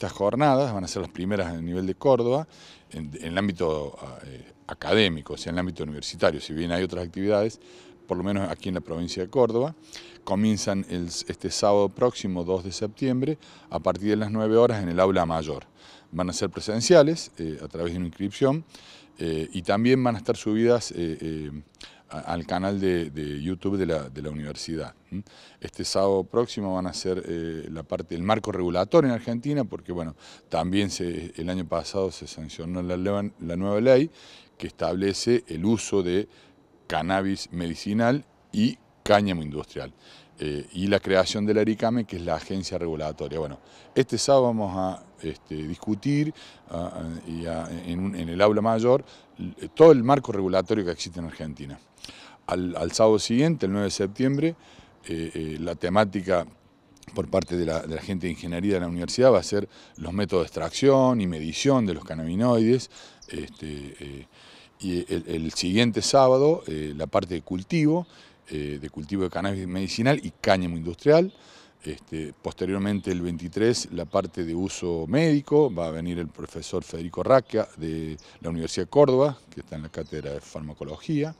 estas jornadas, van a ser las primeras a nivel de Córdoba, en, el ámbito ah, eh, académico, o sea, en el ámbito universitario, si bien hay otras actividades, por lo menos aquí en la provincia de Córdoba. Comienzan este sábado próximo, 2 de septiembre, a partir de las 9 horas en el aula mayor van a ser presenciales eh, a través de una inscripción eh, y también van a estar subidas eh, al canal de, YouTube de la, universidad. Este sábado próximo van a ser la parte del marco regulatorio en Argentina, porque bueno, también el año pasado se sancionó la, la nueva ley que establece el uso de cannabis medicinal y cáñamo industrial. Eh, y la creación de la que es la agencia regulatoria. Bueno, este sábado vamos a este, discutir ah, en, el aula mayor eh, todo el marco regulatorio que existe en Argentina. Al, sábado siguiente, el 9 de septiembre, eh, la temática por parte de la, gente de ingeniería de la universidad va a ser los métodos de extracción y medición de los cannabinoides. Este, y el, siguiente sábado, la parte de cultivo, eh, de cultivo de cannabis medicinal y cáñamo industrial. Este, posteriormente, el 23, la parte de uso médico, va a venir el profesor Federico Raquia de la Universidad de Córdoba, que está en la cátedra de farmacología.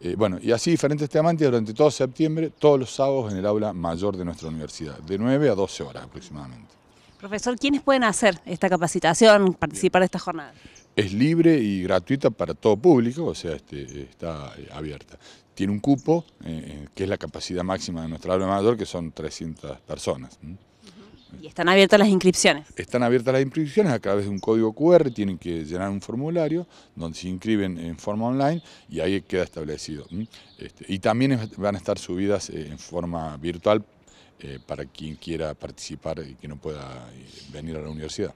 Eh, bueno, y así diferentes temáticas durante todo septiembre, todos los sábados en el aula mayor de nuestra universidad, de 9 a 12 horas aproximadamente. Profesor, ¿quiénes pueden hacer esta capacitación, participar de esta jornada? es libre y gratuita para todo público, o sea, este, está eh, abierta. Tiene un cupo, eh, eh, que es la capacidad máxima de nuestro alma mayor, que son 300 personas. ¿Y están abiertas las inscripciones? Están abiertas las inscripciones a través de un código QR, tienen que llenar un formulario donde se inscriben en forma online y ahí queda establecido. Este, y también van a estar subidas en forma virtual para quien quiera participar y que no pueda venir a la universidad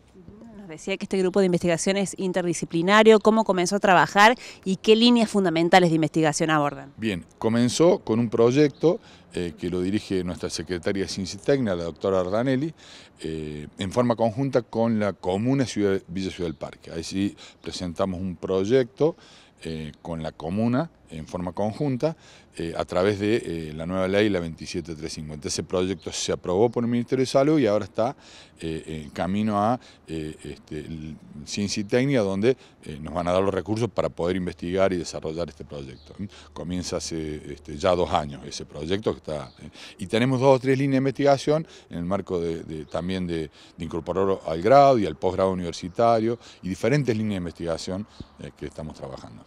decía que este grupo de investigación es interdisciplinario, cómo comenzó a trabajar y qué líneas fundamentales de investigación abordan. Bien, comenzó con un proyecto eh, que lo dirige nuestra secretaria de Ciencia y Tecna, la doctora Ardanelli, eh, en forma conjunta con la Comuna Ciudad, Villa Ciudad del Parque. Ahí sí presentamos un proyecto eh, con la Comuna en forma conjunta eh, a través de eh, la nueva ley, la 27350. Ese proyecto se aprobó por el Ministerio de Salud y ahora está eh, en camino a este, Ciencia y Técnica, donde nos van a dar los recursos para poder investigar y desarrollar este proyecto. Comienza hace este, ya dos años ese proyecto. está Y tenemos dos o tres líneas de investigación en el marco de, también de, de, incorporar al grado y al posgrado universitario y diferentes líneas de investigación que estamos trabajando.